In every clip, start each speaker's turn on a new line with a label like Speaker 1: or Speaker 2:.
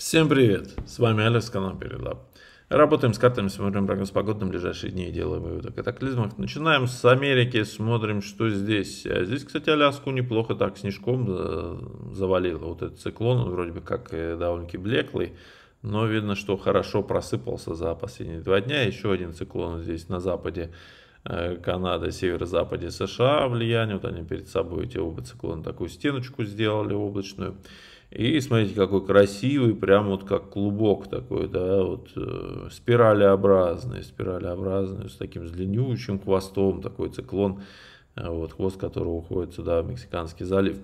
Speaker 1: Всем привет! С вами Алекс, канал Перелап. Работаем с картами, смотрим прогноз погоды на ближайшие дни и делаем выводы о Начинаем с Америки, смотрим, что здесь. А здесь, кстати, Аляску неплохо так снежком э, завалило. Вот этот циклон, он вроде бы как э, довольно-таки блеклый, но видно, что хорошо просыпался за последние два дня. Еще один циклон здесь на западе э, Канады, северо-западе США влияние. Вот они перед собой, эти оба циклона, такую стеночку сделали облачную. И смотрите, какой красивый, прям вот как клубок такой, да, вот э, спиралеобразный, спиралеобразный, с таким с длиннющим хвостом, такой циклон, э, вот хвост которого уходит сюда, в Мексиканский залив.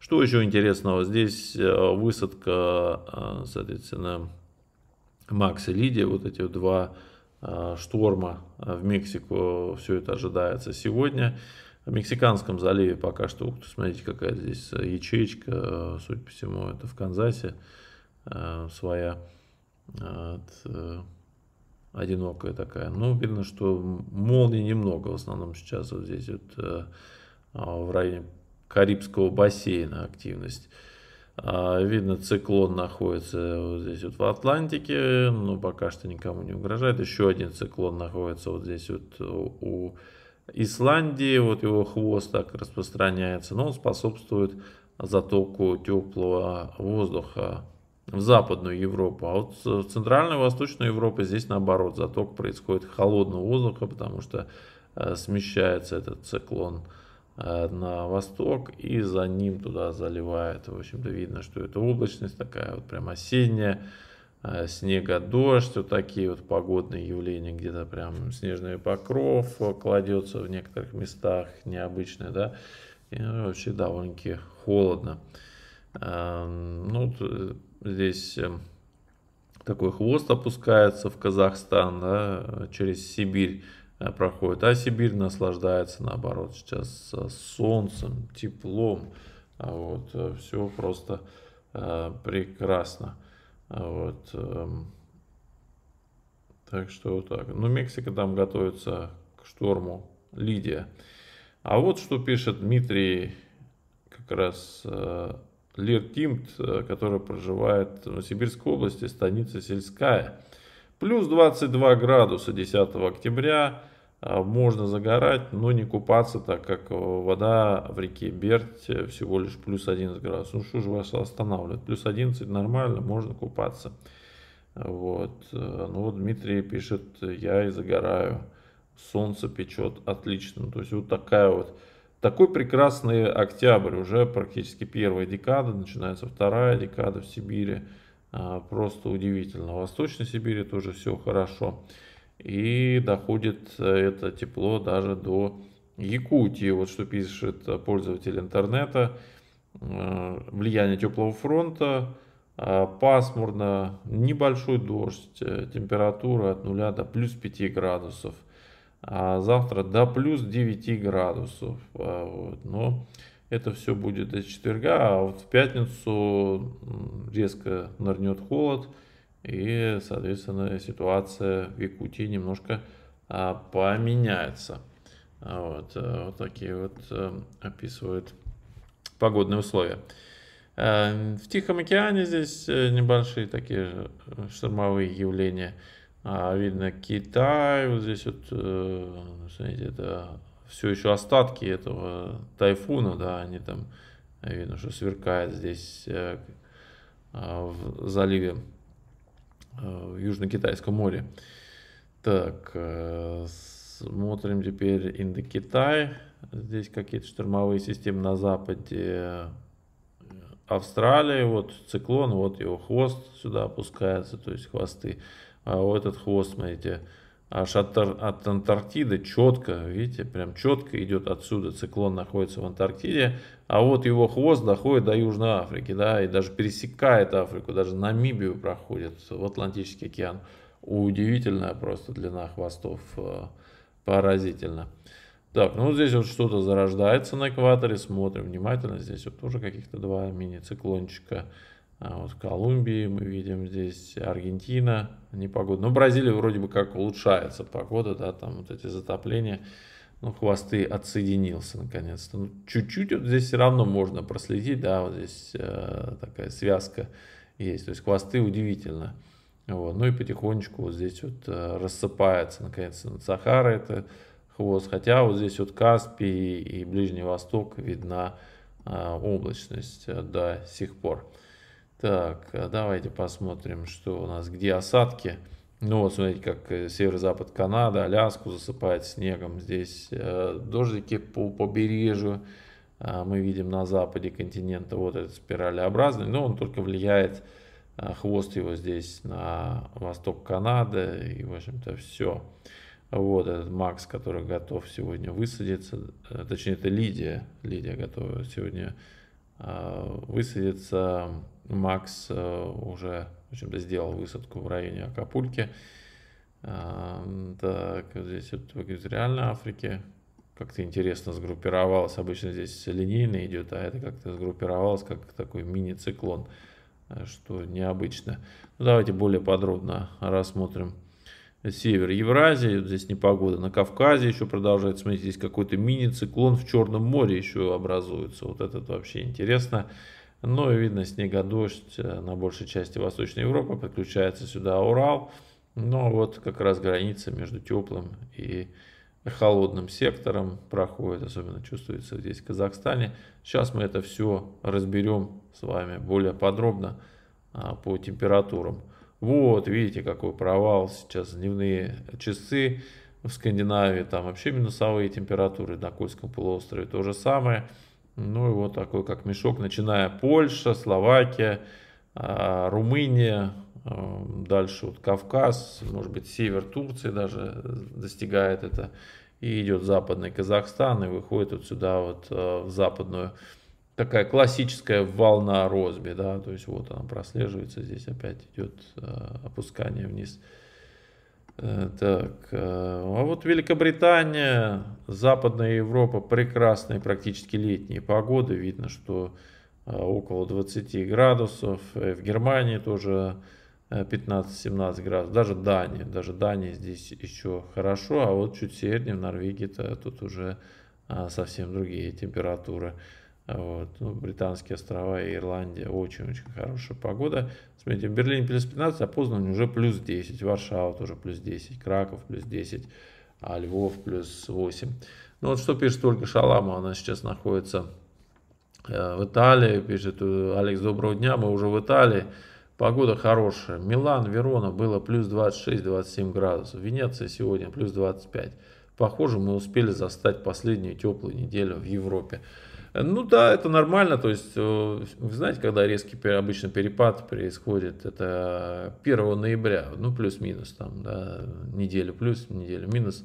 Speaker 1: Что еще интересного? Здесь э, высадка, э, соответственно, Макс и Лидия, вот эти вот два э, шторма э, в Мексику, э, все это ожидается сегодня в Мексиканском заливе пока что. Ух ты, смотрите, какая здесь э, ячеечка, э, судя по всему, это в Канзасе э, своя э, от, э, одинокая такая. Ну, видно, что молний немного в основном сейчас вот здесь вот э, а, в районе Карибского бассейна активность. А, видно, циклон находится вот здесь вот в Атлантике, но пока что никому не угрожает. Еще один циклон находится вот здесь вот у Исландии, вот его хвост так распространяется, но он способствует затоку теплого воздуха в Западную Европу. А вот в Центральную и Восточную Европу здесь наоборот, заток происходит холодного воздуха, потому что э, смещается этот циклон э, на восток и за ним туда заливает. В общем-то видно, что это облачность такая вот прям осенняя. Э, снега, дождь, вот такие вот погодные явления, где-то прям снежный покров э, кладется в некоторых местах, необычное да, и ну, вообще довольно-таки холодно. Эм, ну, э, здесь такой хвост опускается в Казахстан, да, через Сибирь проходит, а Сибирь наслаждается, наоборот, сейчас солнцем, теплом, а вот, все просто прекрасно. Вот. Эм, так что вот так. Ну, Мексика там готовится к шторму Лидия. А вот что пишет Дмитрий, как раз э, Лир Тимт, э, который проживает в Новосибирской области, станица сельская. Плюс 22 градуса 10 октября. А, можно загорать, но не купаться, так как э, вода в реке Берть э, всего лишь плюс 11 градусов. Ну что же вас останавливает? Плюс 11 нормально, можно купаться. Вот. Э, ну вот Дмитрий пишет, я и загораю, солнце печет, отлично. То есть вот такая вот, такой прекрасный октябрь, уже практически первая декада, начинается вторая декада в Сибири. А, просто удивительно. В Восточной Сибири тоже все хорошо. Хорошо и доходит э, это тепло даже до Якутии. Вот что пишет э, пользователь интернета. Э, влияние теплого фронта, а, пасмурно, небольшой дождь, температура от 0 до плюс 5 градусов. А завтра до плюс 9 градусов. А, вот. Но это все будет до четверга, а вот в пятницу резко нырнет холод. И, соответственно, ситуация в Якутии немножко а, поменяется. А, вот, а, вот такие вот а, описывают погодные условия. А, в Тихом океане здесь э, небольшие такие э, штормовые явления. Видно Китай, вот здесь вот, э, смотрите, это все еще остатки этого тайфуна, да, они там, видно, что сверкает здесь в заливе Э, в Южно-Китайском море. Так, э, смотрим теперь Индокитай. Здесь какие-то штормовые системы на западе. Австралии, вот циклон, вот его хвост сюда опускается, то есть хвосты. А вот этот хвост, смотрите, аж от, от Антарктиды четко, видите, прям четко идет отсюда, циклон находится в Антарктиде, а вот его хвост доходит до Южной Африки, да, и даже пересекает Африку, даже Намибию проходит в Атлантический океан. Удивительная просто длина хвостов, э, поразительно. Так, ну вот здесь вот что-то зарождается на экваторе, смотрим внимательно, здесь вот тоже каких-то два мини-циклончика. А вот в Колумбии мы видим здесь Аргентина, непогода. Но ну, Бразилия вроде бы как улучшается погода, да, там вот эти затопления. Ну, хвосты отсоединился наконец-то. Ну, чуть-чуть вот здесь все равно можно проследить, да, вот здесь э, такая связка есть. То есть хвосты удивительно. Вот. Ну и потихонечку вот здесь вот э, рассыпается наконец-то над Сахарой это хвост. Хотя вот здесь вот Каспий и Ближний Восток видна э, облачность э, до сих пор. Так, а давайте посмотрим, что у нас, где осадки. Ну вот, смотрите, как э, северо-запад Канады, Аляску засыпает снегом. Здесь э, дождики по побережью э, мы видим на западе континента. Вот этот спиралеобразный, но он только влияет, э, хвост его здесь на восток Канады. И, в общем-то, все. Вот этот Макс, который готов сегодня высадиться. Э, точнее, это Лидия. Лидия готова сегодня высадиться. Макс э, уже, в общем-то, сделал высадку в районе Акапульки. Э, так, здесь вот выглядит реально Африки. Как-то интересно сгруппировалось. Обычно здесь линейно идет, а это как-то сгруппировалось как такой мини-циклон, э, что необычно. Ну, давайте более подробно рассмотрим север Евразии, здесь непогода, на Кавказе еще продолжает, смотрите, здесь какой-то мини-циклон в Черном море еще образуется, вот этот вообще интересно но и видно снегодождь э, на большей части Восточной Европы, подключается сюда Урал, но вот как раз граница между теплым и холодным сектором проходит, особенно чувствуется здесь в Казахстане. Сейчас мы это все разберем с вами более подробно а, по температурам. Вот, видите, какой провал сейчас дневные часы в Скандинавии, там вообще минусовые температуры, на Кольском полуострове то же самое – ну и вот такой как мешок, начиная Польша, Словакия, а, Румыния, а, дальше вот Кавказ, может быть север Турции даже э, достигает это, и идет западный Казахстан и выходит вот сюда вот а, в западную, такая классическая волна Росби, да, то есть вот она прослеживается, здесь опять идет опускание вниз. Э, так, э, а вот Великобритания, Западная Европа, прекрасные практически летние погоды. Видно, что э, около 20 градусов. В Германии тоже 15-17 градусов. Даже Дания, даже Дания здесь еще хорошо. А вот чуть севернее, в Норвегии-то тут уже совсем другие температуры. Вот. Ну, Британские острова и Ирландия очень-очень хорошая погода. Смотрите, в Берлине плюс 15, а Познань уже плюс 10, Варшава тоже плюс 10, Краков плюс 10, а Львов плюс 8. Ну вот что пишет Ольга Шалама, она сейчас находится э, в Италии, пишет э, Алекс, доброго дня, мы уже в Италии. Погода хорошая. Милан, Верона было плюс 26-27 градусов. Венеция сегодня плюс 25. Похоже, мы успели застать последнюю теплую неделю в Европе. Ну да, это нормально, то есть, э, вы знаете, когда резкий обычно перепад происходит, это 1 ноября, ну плюс-минус там, да, неделю плюс, неделю минус.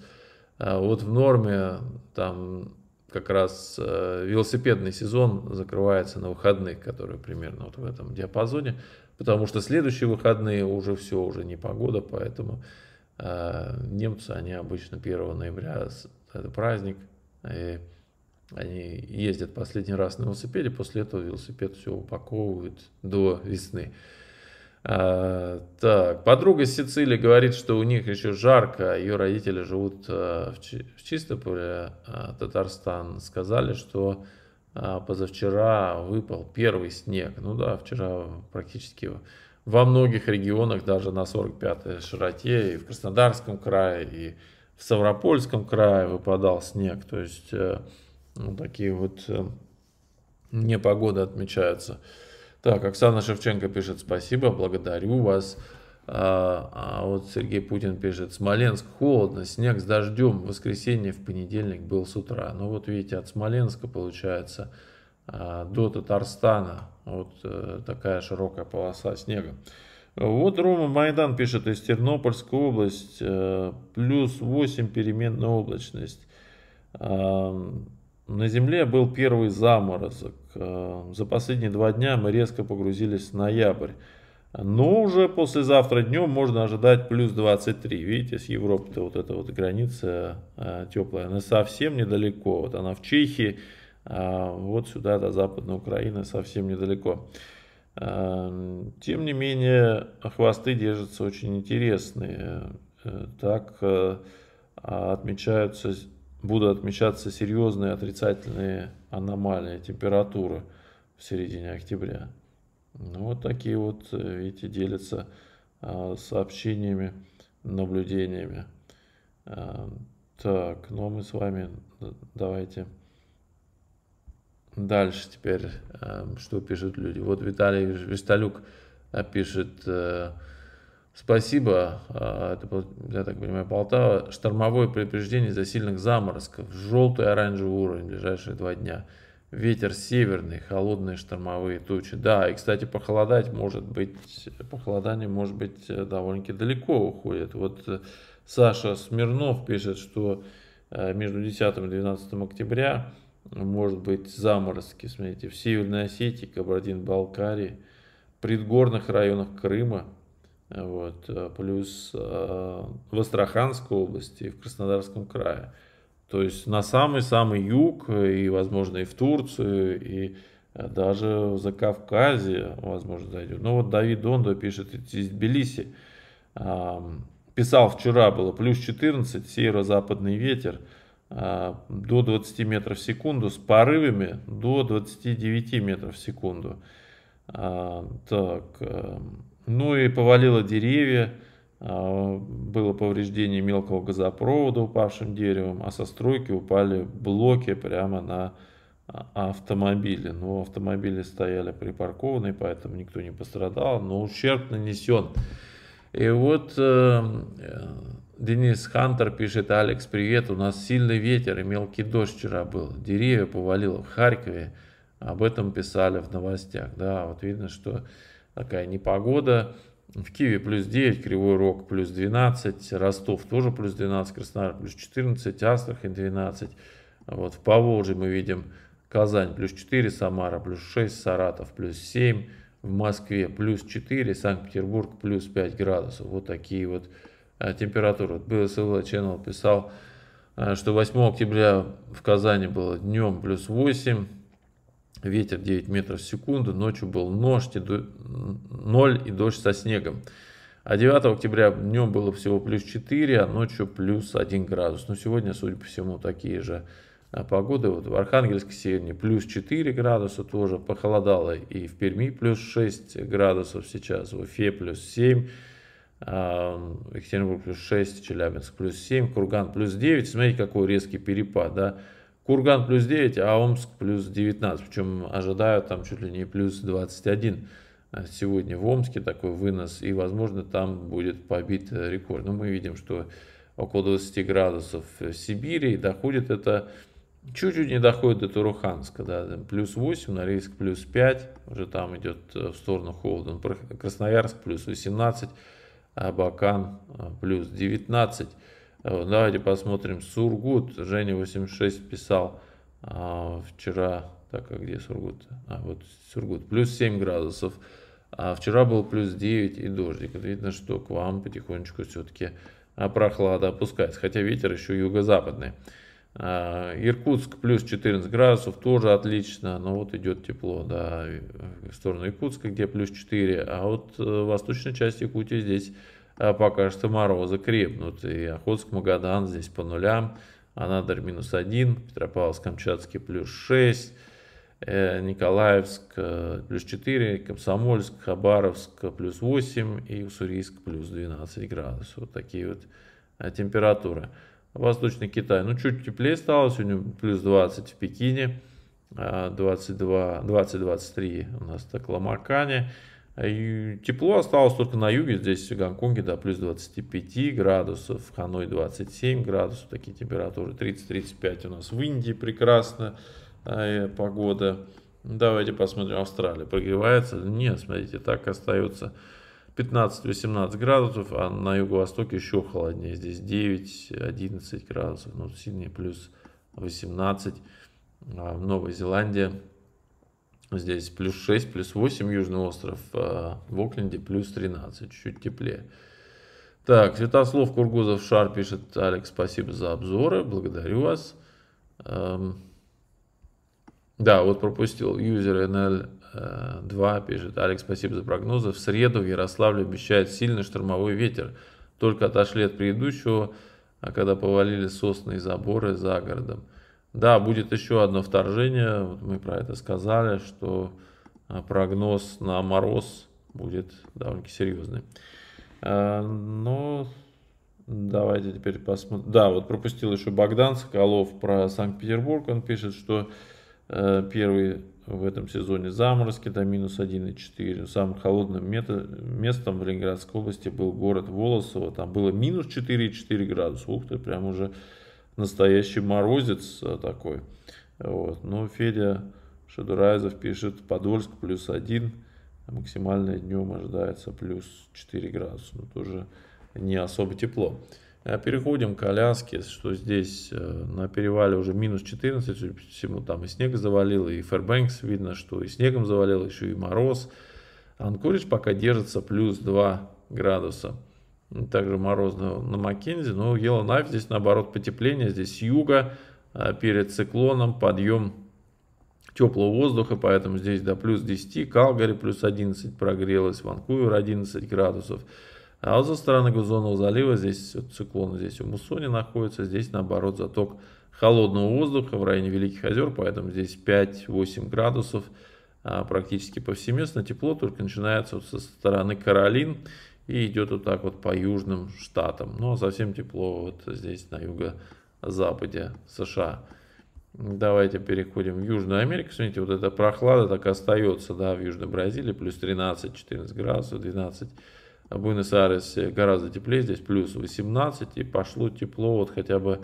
Speaker 1: А вот в норме там как раз э, велосипедный сезон закрывается на выходных, которые примерно вот в этом диапазоне, потому что следующие выходные уже все, уже не погода, поэтому э, немцы, они обычно 1 ноября, это праздник, и они ездят последний раз на велосипеде, после этого велосипед все упаковывают до весны. А, так, подруга из Сицилии говорит, что у них еще жарко, а ее родители живут а, в, Чи- в Чистополе, а, Татарстан. Сказали, что а, позавчера выпал первый снег. Ну да, вчера практически во многих регионах, даже на 45-й широте, и в Краснодарском крае, и в Ставропольском крае выпадал снег. То есть э, ну такие вот э, непогоды отмечаются. Так, Оксана Шевченко пишет «Спасибо, благодарю вас». А, а, вот Сергей Путин пишет, Смоленск холодно, снег с дождем, воскресенье, в понедельник был с утра. Ну вот видите, от Смоленска получается а, до Татарстана вот э, такая широкая полоса снега. Вот Рома Майдан пишет из Тернопольской область э, плюс 8 переменная облачность. На Земле был первый заморозок. Э, за последние два дня мы резко погрузились в ноябрь. Но уже послезавтра днем можно ожидать плюс 23. Видите, с Европы-то вот эта вот граница э, теплая, она совсем недалеко. Вот она в Чехии, а вот сюда до Западной Украины совсем недалеко. Э, тем не менее, хвосты держатся очень интересные. Так отмечаются будут отмечаться серьезные отрицательные аномальные температуры в середине октября. Ну, вот такие вот, видите, э, делятся а, сообщениями, наблюдениями. А, так, ну а мы с вами давайте дальше теперь, а, что пишут люди. Вот Виталий Весталюк пишет, э, Спасибо, а, это был, я так понимаю, Полтава. Штормовое предупреждение за сильных заморозков. Желтый и оранжевый уровень в ближайшие два дня. Ветер северный, холодные штормовые тучи. Да, и, кстати, похолодать может быть, похолодание может быть э, довольно-таки далеко уходит. Вот э, Саша Смирнов пишет, что э, между 10 и 12 октября может быть заморозки, смотрите, в Северной Осетии, Кабардино-Балкарии, предгорных районах Крыма – вот, э, плюс э, в Астраханской области и в Краснодарском крае. То есть на самый-самый юг, и, возможно, и в Турцию, и э, даже в Закавказье, возможно, зайдет. Ну вот Давид Дондо пишет из Тбилиси. Писал вчера было плюс 14, северо-западный ветер до 20 метров в секунду с порывами до 29 метров в секунду. Так, эм, ну и повалило деревья, а, было повреждение мелкого газопровода упавшим деревом, а со стройки упали блоки прямо на а, автомобили. Но ну, автомобили стояли припаркованные, поэтому никто не пострадал, но ущерб нанесен. И вот э, Денис Хантер пишет, Алекс, привет, у нас сильный ветер и мелкий дождь вчера был, деревья повалило в Харькове, об этом писали в новостях, да, вот видно, что такая непогода. В Киеве плюс 9, Кривой Рог плюс 12, Ростов тоже плюс 12, Краснодар плюс 14, Астрахань 12. Вот в Поволжье мы видим Казань плюс 4, Самара плюс 6, Саратов плюс 7, в Москве плюс 4, Санкт-Петербург плюс 5 градусов. Вот такие вот э, температуры. БСЛ Channel писал, э, что 8 октября в Казани было днем плюс 8, ветер 9 метров в секунду, ночью был нож, 0 и дождь со снегом. А 9 октября днем было всего плюс 4, а ночью плюс 1 градус. Но сегодня, судя по всему, такие же а, погоды. Вот в Архангельске сегодня плюс 4 градуса тоже похолодало. И в Перми плюс 6 градусов сейчас, в Уфе плюс 7. А, Екатеринбург плюс 6, Челябинск плюс 7, Курган плюс 9. Смотрите, какой резкий перепад, да. Курган плюс 9, а Омск плюс 19. Причем ожидают там чуть ли не плюс 21 э, сегодня в Омске такой вынос. И, возможно, там будет побит э, рекорд. Но мы видим, что около 20 градусов э, в Сибири. И доходит это... Чуть-чуть не доходит до Туруханска, да, плюс 8, Норильск плюс 5, уже там идет в сторону холода, ну, Красноярск плюс 18, Абакан плюс 19. Давайте посмотрим. Сургут. Женя 86 писал а, вчера. Так, а где Сургут? А, вот Сургут. Плюс 7 градусов. А вчера был плюс 9 и дождик. Видно, что к вам потихонечку все-таки а, прохлада опускается. Хотя ветер еще юго-западный. А, Иркутск плюс 14 градусов, тоже отлично, но вот идет тепло, да, э, в сторону Иркутска, где плюс 4, а вот э, восточная часть Якутии здесь а пока что морозы крепнут. И Охотск, Магадан здесь по нулям. Анадырь минус один, Петропавловск-Камчатский плюс шесть, э, Николаевск э, плюс четыре, Комсомольск, Хабаровск плюс восемь и Уссурийск плюс двенадцать градусов. Вот такие вот э, температуры. Восточный Китай, ну чуть теплее стало, сегодня плюс 20 в Пекине, 22-23 а, у нас в Ломакане. И тепло осталось только на юге, здесь в Гонконге да, плюс 25 градусов, в Ханой 27 градусов, такие температуры, 30-35 у нас в Индии прекрасно э, погода. Давайте посмотрим, Австралия прогревается? Нет, смотрите, так остается 15-18 градусов, а на юго-востоке еще холоднее, здесь 9-11 градусов, ну, сильнее плюс 18, а в Новой Зеландии Здесь плюс 6, плюс 8 Южный остров, а в Окленде плюс 13, чуть теплее. Так, Святослав Кургузов Шар пишет, Алекс, спасибо за обзоры, благодарю вас. Эм, да, вот пропустил, юзер NL2 э, пишет, Алекс, спасибо за прогнозы. В среду в Ярославле обещает сильный штормовой ветер. Только отошли от предыдущего, а когда повалили сосны и заборы за городом. Да, будет еще одно вторжение. Вот мы про это сказали, что а, прогноз на мороз будет довольно-таки серьезный. А, но давайте теперь посмотрим. Да, вот пропустил еще Богдан Соколов про Санкт-Петербург. Он пишет, что э, первый в этом сезоне заморозки до минус 1,4. Самым холодным мета- местом в Ленинградской области был город Волосово. Там было минус 4,4 градуса. Ух ты, прям уже настоящий морозец э, такой. Вот. Но Федя Шадурайзов пишет Подольск плюс один, максимальное днем ожидается плюс 4 градуса. но тоже не особо тепло. Э, переходим к Аляске, что здесь э, на перевале уже минус 14, судя по всему, там и снег завалил, и Фэрбэнкс видно, что и снегом завалил, еще и мороз. Анкоридж пока держится плюс 2 градуса также морозно на Маккензи, но Еланайф здесь наоборот потепление, здесь юга, а, перед циклоном подъем теплого воздуха, поэтому здесь до плюс 10, Калгари плюс 11 прогрелось, Ванкувер 11 градусов. А вот со стороны Гузонного залива здесь вот циклон здесь у Муссони находится, здесь наоборот заток холодного воздуха в районе Великих озер, поэтому здесь 5-8 градусов а, практически повсеместно. Тепло только начинается вот со стороны Каролин и идет вот так вот по южным штатам. Но совсем тепло вот здесь на юго-западе США. Давайте переходим в Южную Америку. Смотрите, вот эта прохлада так остается, да, в Южной Бразилии. Плюс 13-14 градусов, 12. В Буэнос-Айресе гораздо теплее, здесь плюс 18. И пошло тепло вот хотя бы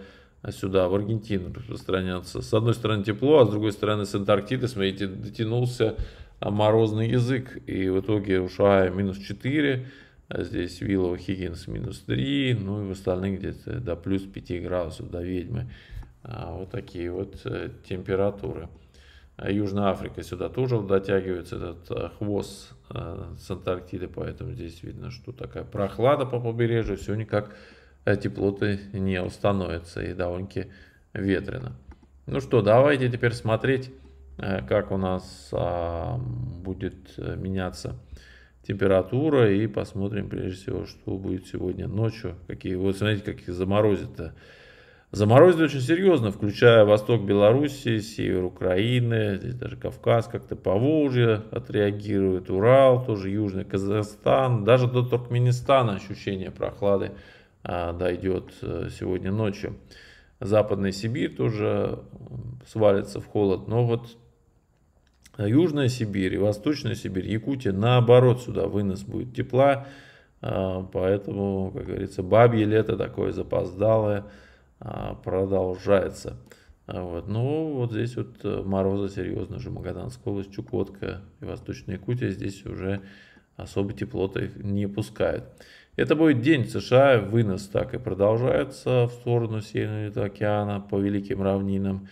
Speaker 1: сюда, в Аргентину распространяться. С одной стороны тепло, а с другой стороны с Антарктиды, смотрите, дотянулся морозный язык. И в итоге Ушая минус 4, а здесь Виллоу Хиггинс минус 3, ну и в остальных где-то до плюс 5 градусов, до ведьмы. А вот такие вот э, температуры. А Южная Африка сюда тоже дотягивается, этот э, хвост э, с Антарктиды, поэтому здесь видно, что такая прохлада по побережью, все никак теплоты не установится и довольно-таки ветрено. Ну что, давайте теперь смотреть, как у нас будет меняться температура и посмотрим прежде всего, что будет сегодня ночью. Какие, вот смотрите, как их заморозит-то. Заморозит очень серьезно, включая восток Белоруссии, север Украины, здесь даже Кавказ, как-то Поволжье отреагирует, Урал, тоже Южный Казахстан, даже до Туркменистана ощущение прохлады а, дойдет э, сегодня ночью. Западная Сибирь тоже свалится в холод, но вот Э, Южная Сибирь и Восточная Сибирь, Якутия, наоборот, сюда вынос будет тепла, э, поэтому, как говорится, бабье лето такое запоздалое э, продолжается. Вот. Ну, вот здесь вот морозы серьезно же, Магаданская область, Чукотка и Восточная Якутия, здесь уже особо тепло-то их не пускают. Это будет день в США, вынос так и продолжается в сторону Северного океана по великим равнинам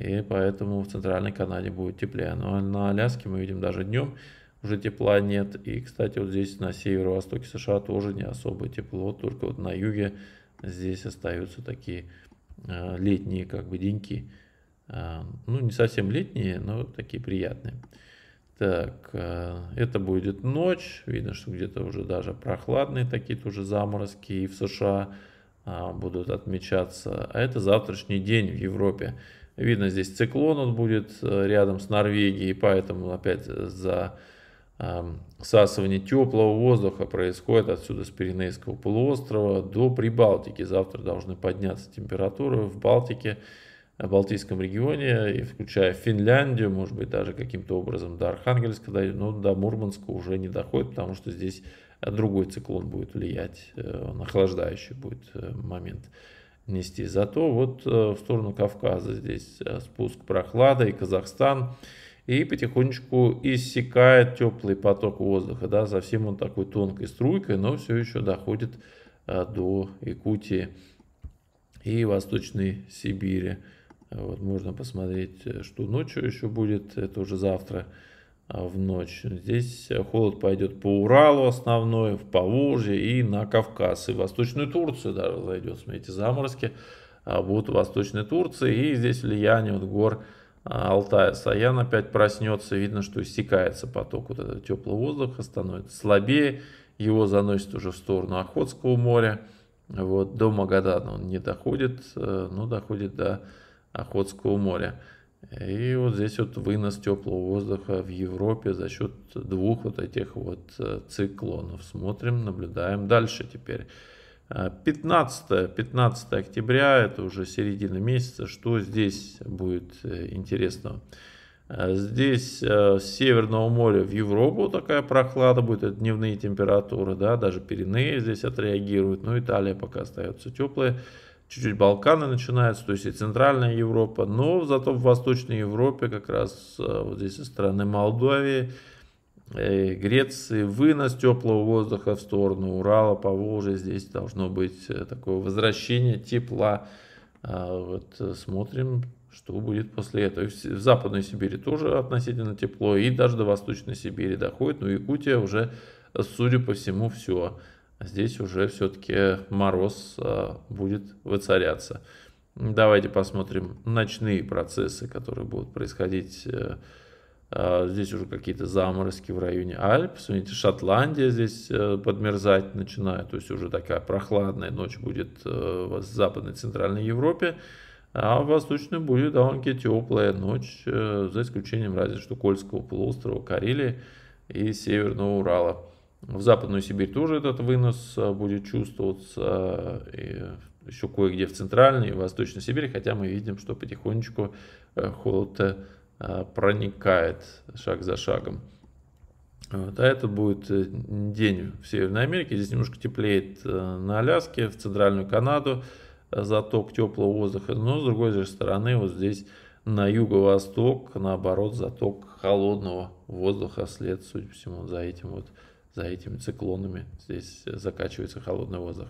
Speaker 1: и поэтому в Центральной Канаде будет теплее. Но на Аляске мы видим даже днем уже тепла нет. И, кстати, вот здесь на северо-востоке США тоже не особо тепло, только вот на юге здесь остаются такие э, летние как бы деньки. Э, ну, не совсем летние, но такие приятные. Так, э, это будет ночь. Видно, что где-то уже даже прохладные такие тоже заморозки и в США а, будут отмечаться. А это завтрашний день в Европе. Видно, здесь циклон он будет э, рядом с Норвегией, поэтому опять э, за эм, всасывание теплого воздуха происходит отсюда с Пиренейского полуострова до Прибалтики. Завтра должны подняться температуры в Балтике, в э, Балтийском регионе, и включая Финляндию, может быть, даже каким-то образом до Архангельска, но до Мурманска уже не доходит, потому что здесь другой циклон будет влиять, он охлаждающий будет момент нести. Зато вот э, в сторону Кавказа здесь э, спуск прохлада и Казахстан. И потихонечку иссякает теплый поток воздуха. Да, совсем он такой тонкой струйкой, но все еще доходит э, до Якутии и Восточной Сибири. Вот, можно посмотреть, что ночью еще будет, это уже завтра. А, в ночь. Здесь э, холод пойдет по Уралу основной, в Поволжье и на Кавказ. И в Восточную Турцию даже зайдет. Смотрите, заморозки а, будут в Восточной Турции. И здесь влияние вот гор а, Алтая. Саян опять проснется. Видно, что истекается поток вот этого теплого воздуха, становится слабее. Его заносит уже в сторону Охотского моря. Вот, до Магадана он не доходит, э, но доходит до Охотского моря. И вот здесь вот вынос теплого воздуха в Европе за счет двух вот этих вот э, циклонов. Смотрим, наблюдаем дальше теперь. 15, э, 15 октября, это уже середина месяца, что здесь будет э, интересного? Здесь с Северного моря в Европу такая прохлада будет, это дневные температуры, да, даже Пиренеи здесь отреагируют, но ну, Италия пока остается теплая чуть-чуть Балканы начинаются, то есть и Центральная Европа, но зато в Восточной Европе, как раз э, вот здесь со стороны Молдовии, э, Греции вынос теплого воздуха в сторону Урала, по Волжье, здесь должно быть э, такое возвращение тепла. А вот смотрим, что будет после этого. В Западной Сибири тоже относительно тепло, и даже до Восточной Сибири доходит, но ну, Якутия уже, судя по всему, все. А здесь уже все-таки мороз а, будет выцаряться. Давайте посмотрим ночные процессы, которые будут происходить. Э, а, здесь уже какие-то заморозки в районе Альп. Смотрите, Шотландия здесь э, подмерзать начинает. То есть уже такая прохладная ночь будет э, в западной центральной Европе. А в Восточной будет довольно-таки теплая ночь, за исключением разве что Кольского полуострова, Карелии и Северного Урала. В Западную Сибирь тоже этот вынос а, будет чувствоваться, и еще кое-где в Центральной и Восточной Сибири, хотя мы видим, что потихонечку э, холод э, а, проникает шаг за шагом. Вот, а это будет э, день в Северной Америке. Здесь немножко теплеет на Аляске, в Центральную Канаду заток теплого воздуха. Но с другой же стороны, вот здесь на юго-восток, наоборот, заток холодного воздуха след, судя по всему, за этим вот за этими циклонами. Здесь закачивается холодный воздух.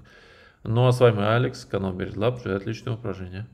Speaker 1: Ну а с вами Алекс, канал Бередлаб. Желаю отличного упражнения.